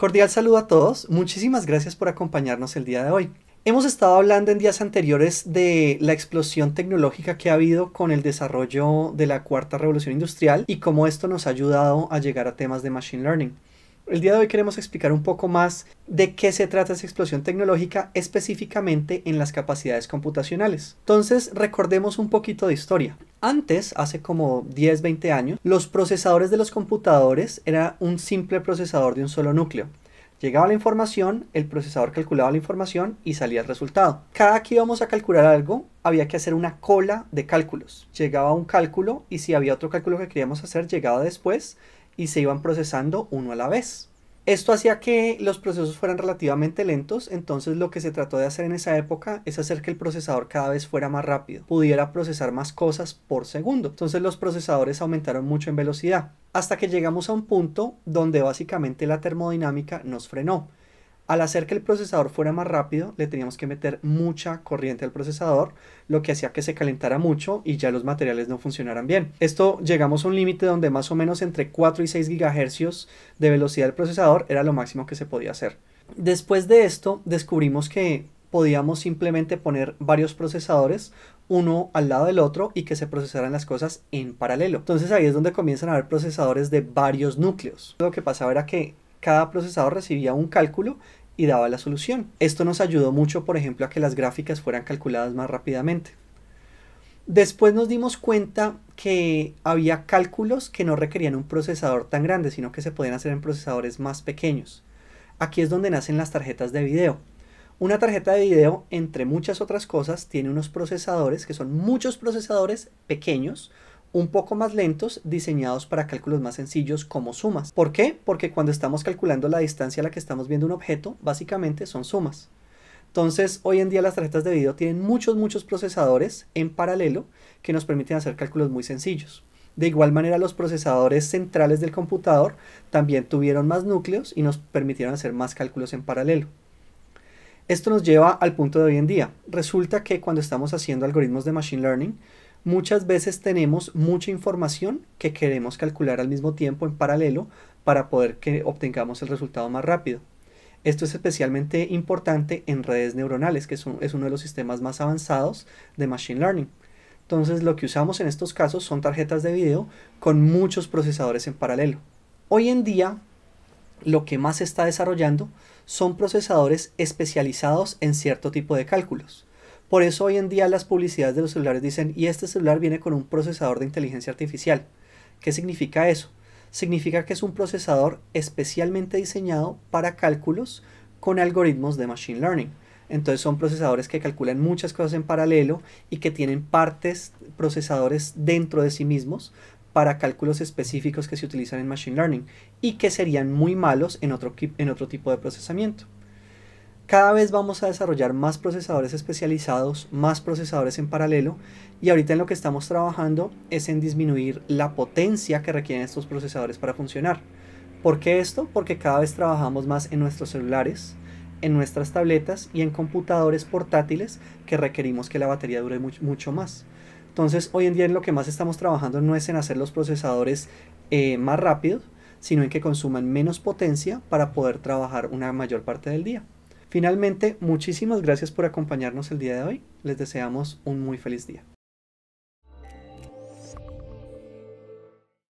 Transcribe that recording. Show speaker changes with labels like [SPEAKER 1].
[SPEAKER 1] Cordial saludo a todos, muchísimas gracias por acompañarnos el día de hoy. Hemos estado hablando en días anteriores de la explosión tecnológica que ha habido con el desarrollo de la cuarta revolución industrial y cómo esto nos ha ayudado a llegar a temas de Machine Learning. El día de hoy queremos explicar un poco más de qué se trata esa explosión tecnológica específicamente en las capacidades computacionales. Entonces, recordemos un poquito de historia. Antes, hace como 10, 20 años, los procesadores de los computadores eran un simple procesador de un solo núcleo. Llegaba la información, el procesador calculaba la información y salía el resultado. Cada que íbamos a calcular algo, había que hacer una cola de cálculos. Llegaba un cálculo y si había otro cálculo que queríamos hacer, llegaba después y se iban procesando uno a la vez. Esto hacía que los procesos fueran relativamente lentos, entonces lo que se trató de hacer en esa época es hacer que el procesador cada vez fuera más rápido, pudiera procesar más cosas por segundo. Entonces los procesadores aumentaron mucho en velocidad, hasta que llegamos a un punto donde básicamente la termodinámica nos frenó al hacer que el procesador fuera más rápido, le teníamos que meter mucha corriente al procesador, lo que hacía que se calentara mucho y ya los materiales no funcionaran bien. Esto llegamos a un límite donde más o menos entre 4 y 6 GHz de velocidad del procesador era lo máximo que se podía hacer. Después de esto, descubrimos que podíamos simplemente poner varios procesadores uno al lado del otro y que se procesaran las cosas en paralelo. Entonces ahí es donde comienzan a haber procesadores de varios núcleos. Lo que pasaba era que cada procesador recibía un cálculo y daba la solución. Esto nos ayudó mucho, por ejemplo, a que las gráficas fueran calculadas más rápidamente. Después nos dimos cuenta que había cálculos que no requerían un procesador tan grande, sino que se podían hacer en procesadores más pequeños. Aquí es donde nacen las tarjetas de video. Una tarjeta de video, entre muchas otras cosas, tiene unos procesadores que son muchos procesadores pequeños, un poco más lentos diseñados para cálculos más sencillos como sumas. ¿Por qué? Porque cuando estamos calculando la distancia a la que estamos viendo un objeto, básicamente son sumas. Entonces, hoy en día las tarjetas de video tienen muchos, muchos procesadores en paralelo que nos permiten hacer cálculos muy sencillos. De igual manera, los procesadores centrales del computador también tuvieron más núcleos y nos permitieron hacer más cálculos en paralelo. Esto nos lleva al punto de hoy en día. Resulta que cuando estamos haciendo algoritmos de Machine Learning, muchas veces tenemos mucha información que queremos calcular al mismo tiempo en paralelo para poder que obtengamos el resultado más rápido. Esto es especialmente importante en redes neuronales, que son, es uno de los sistemas más avanzados de Machine Learning. Entonces lo que usamos en estos casos son tarjetas de video con muchos procesadores en paralelo. Hoy en día lo que más se está desarrollando son procesadores especializados en cierto tipo de cálculos. Por eso hoy en día las publicidades de los celulares dicen, y este celular viene con un procesador de inteligencia artificial. ¿Qué significa eso? Significa que es un procesador especialmente diseñado para cálculos con algoritmos de Machine Learning. Entonces son procesadores que calculan muchas cosas en paralelo y que tienen partes, procesadores dentro de sí mismos para cálculos específicos que se utilizan en Machine Learning y que serían muy malos en otro, en otro tipo de procesamiento. Cada vez vamos a desarrollar más procesadores especializados, más procesadores en paralelo y ahorita en lo que estamos trabajando es en disminuir la potencia que requieren estos procesadores para funcionar. ¿Por qué esto? Porque cada vez trabajamos más en nuestros celulares, en nuestras tabletas y en computadores portátiles que requerimos que la batería dure mucho más. Entonces hoy en día en lo que más estamos trabajando no es en hacer los procesadores eh, más rápidos, sino en que consuman menos potencia para poder trabajar una mayor parte del día. Finalmente, muchísimas gracias por acompañarnos el día de hoy. Les deseamos un muy feliz día.